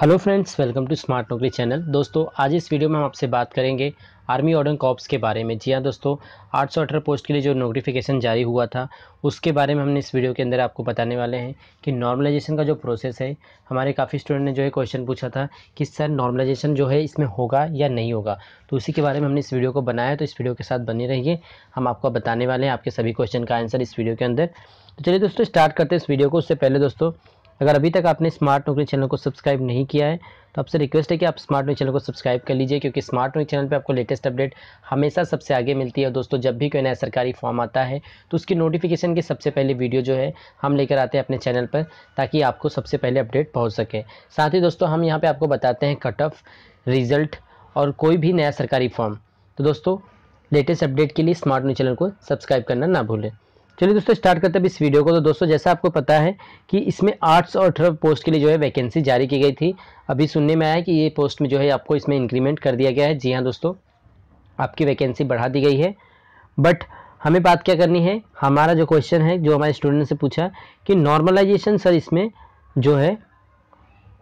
hello friends welcome to smart Naukri channel दोस्तों आज इस वीडियो में हम आपसे बात करेंगे आर्मी ऑर्डर कॉप्स के बारे में जी हाँ दोस्तों आठ सौ अठारह पोस्ट के लिए जो नोटिफिकेशन जारी हुआ था उसके बारे में हमने इस वीडियो के अंदर आपको बताने वाले हैं कि नॉर्मलाइजेशन का जो प्रोसेस है हमारे काफ़ी स्टूडेंट ने जो है क्वेश्चन पूछा था कि सर नॉर्मलाइजेशन जो है इसमें होगा या नहीं होगा तो उसी के बारे में हमने इस वीडियो को बनाया तो इस वीडियो के साथ बने रहिए हम आपको बताने वाले हैं आपके सभी क्वेश्चन का आंसर इस वीडियो के अंदर तो चलिए दोस्तों स्टार्ट करते हैं इस वीडियो को उससे पहले दोस्तों अगर अभी तक आपने स्मार्ट नौकरी चैनल को सब्सक्राइब नहीं किया है तो आपसे रिक्वेस्ट है कि आप स्मार्ट नौकरी चैनल को सब्सक्राइब कर लीजिए क्योंकि स्मार्ट नौकरी चैनल पे आपको लेटेस्ट अपडेट हमेशा सबसे आगे मिलती है और दोस्तों जब भी कोई नया सरकारी फॉर्म आता है तो उसकी नोटिफिकेशन की सबसे पहले वीडियो जो है हम लेकर आते हैं अपने चैनल पर ताकि आपको सबसे पहले अपडेट पहुँच सके साथ ही दोस्तों हम यहाँ पर आपको बताते हैं कट ऑफ रिजल्ट और कोई भी नया सरकारी फॉर्म तो दोस्तों लेटेस्ट अपडेट के लिए स्मार्ट न्यूज चैनल को सब्सक्राइब करना ना भूलें चलिए दोस्तों स्टार्ट करते हैं इस वीडियो को तो दोस्तों जैसा आपको पता है कि इसमें आर्ट्स और ट्रफ पोस्ट के लिए जो है वैकेंसी जारी की गई थी अभी सुनने में आया कि ये पोस्ट में जो है आपको इसमें इंक्रीमेंट कर दिया गया है जी हाँ दोस्तों आपकी वैकेंसी बढ़ा दी गई है बट हमें बात क्या करनी है हमारा जो क्वेश्चन है जो हमारे स्टूडेंट से पूछा कि नॉर्मलाइजेशन सर इसमें जो है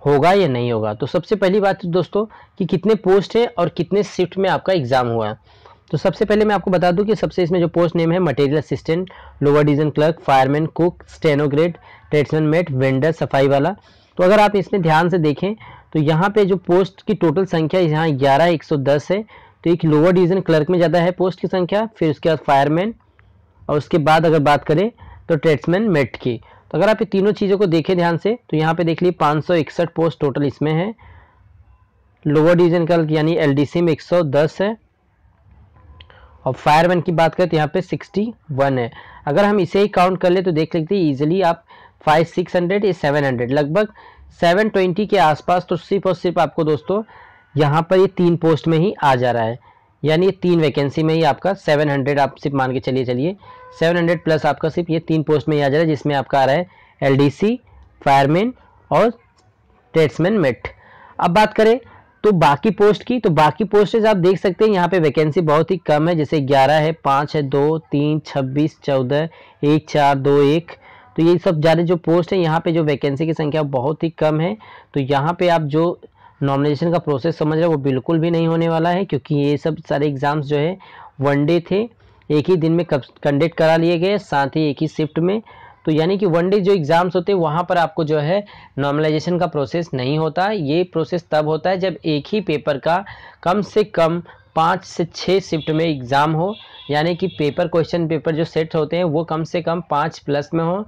होगा या नहीं होगा तो सबसे पहली बात तो दोस्तों कि कितने पोस्ट है और कितने शिफ्ट में आपका एग्ज़ाम हुआ है तो सबसे पहले मैं आपको बता दूं कि सबसे इसमें जो पोस्ट नेम है material assistant lower division clerk fireman cook steno grade tradesman mate vendor सफाई वाला तो अगर आप इसमें ध्यान से देखें तो यहाँ पे जो पोस्ट की टोटल संख्या यहाँ ग्यारह एक सौ दस है तो एक लोअर डिवीजन क्लर्क में ज़्यादा है पोस्ट की संख्या फिर उसके बाद फायरमैन और उसके बाद अगर बात करें तो ट्रेड्समैन मेट की तो अगर आप ये तीनों चीज़ों को देखें ध्यान से तो यहाँ पे देख लिए पाँच पोस्ट टोटल इसमें है लोअर डिवीजन क्लर्क यानी एल में एक है और फायरमैन की बात करें तो यहाँ पे 61 है अगर हम इसे ही काउंट कर ले तो देख लेते हैं ईजिली आप फाइव सिक्स हंड्रेड या सेवन हंड्रेड लगभग सेवन ट्वेंटी के आसपास तो सिर्फ और सिर्फ आपको दोस्तों यहाँ पर ये तीन पोस्ट में ही आ जा रहा है यानी ये तीन वैकेंसी में ही आपका सेवन हंड्रेड आप सिर्फ मान के चलिए चलिए सेवन हंड्रेड प्लस आपका सिर्फ ये तीन पोस्ट में ही आ जा रहा है जिसमें आपका आ रहा है एल डी सी फायरमैन और ट्रेड्समैन मेट अब बात करें तो बाकी पोस्ट की तो बाकी पोस्टेज आप देख सकते हैं यहाँ पे वैकेंसी बहुत ही कम है जैसे ग्यारह है पाँच है दो तीन छब्बीस चौदह एक चार दो एक तो ये सब ज़्यादा जो पोस्ट है यहाँ पे जो वैकेंसी की संख्या बहुत ही कम है तो यहाँ पे आप जो नॉमिनेशन का प्रोसेस समझ रहे हो वो बिल्कुल भी नहीं होने वाला है क्योंकि ये सब सारे एग्ज़ाम्स जो है वन डे थे एक ही दिन में कंडक्ट करा लिए गए साथ ही एक ही शिफ्ट में तो यानी कि वन डे जो एग्ज़ाम्स होते हैं वहाँ पर आपको जो है नॉर्मलाइजेशन का प्रोसेस नहीं होता ये प्रोसेस तब होता है जब एक ही पेपर का कम से कम पाँच से छः शिफ्ट में एग्ज़ाम हो यानी कि पेपर क्वेश्चन पेपर जो सेट होते हैं वो कम से कम पाँच प्लस में हो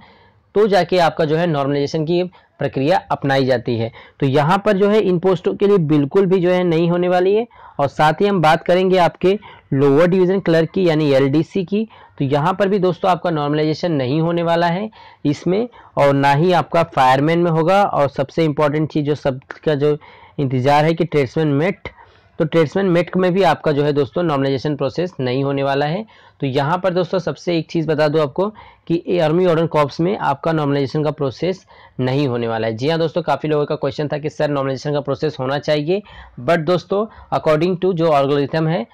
तो जाके आपका जो है नॉर्मलाइजेशन की प्रक्रिया अपनाई जाती है तो यहाँ पर जो है इन पोस्टों के लिए बिल्कुल भी जो है नहीं होने वाली है और साथ ही हम बात करेंगे आपके लोअर डिवीज़न क्लर्क की यानी एलडीसी की तो यहाँ पर भी दोस्तों आपका नॉर्मलाइजेशन नहीं होने वाला है इसमें और ना ही आपका फायरमैन में होगा और सबसे इम्पॉर्टेंट चीज़ जो सब का जो इंतज़ार है कि ट्रेड्समैन मेट तो ट्रेड्समैन मेट में भी आपका जो है दोस्तों नॉर्मलाइजेशन प्रोसेस नहीं होने वाला है तो यहाँ पर दोस्तों सबसे एक चीज़ बता दूँ आपको कि आर्मी ऑर्डर कॉप्स में आपका नॉर्मलाइजेशन का प्रोसेस नहीं होने वाला है जी हाँ दोस्तों काफ़ी लोगों का क्वेश्चन था कि सर नॉर्मलाइजेशन का प्रोसेस होना चाहिए बट दोस्तों अकॉर्डिंग टू जो ऑर्गोरिथम है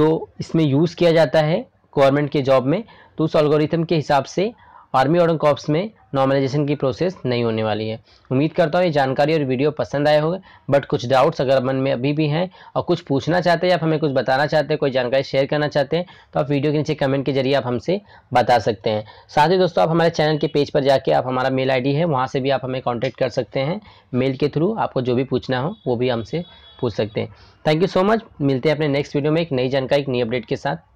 जो इसमें यूज़ किया जाता है गवर्नमेंट के जॉब में तो उस ऑलगोरिथम के हिसाब से आर्मी ऑर्डर कॉप्स में नॉर्मलाइजेशन की प्रोसेस नहीं होने वाली है उम्मीद करता हूँ ये जानकारी और वीडियो पसंद आए होगा बट कुछ डाउट्स अगर मन में अभी भी हैं और कुछ पूछना चाहते हैं या हमें कुछ बताना चाहते हैं कोई जानकारी शेयर करना चाहते हैं तो आप वीडियो के नीचे कमेंट के जरिए आप हमसे बता सकते हैं साथ ही दोस्तों आप हमारे चैनल के पेज पर जाके आप हमारा मेल आई है वहाँ से भी आप हमें कॉन्टैक्ट कर सकते हैं मेल के थ्रू आपको जो भी पूछना हो वो भी हमसे पूछ सकते हैं थैंक यू सो मच मिलते हैं अपने नेक्स्ट वीडियो में एक नई जानकारी एक नई अपडेट के साथ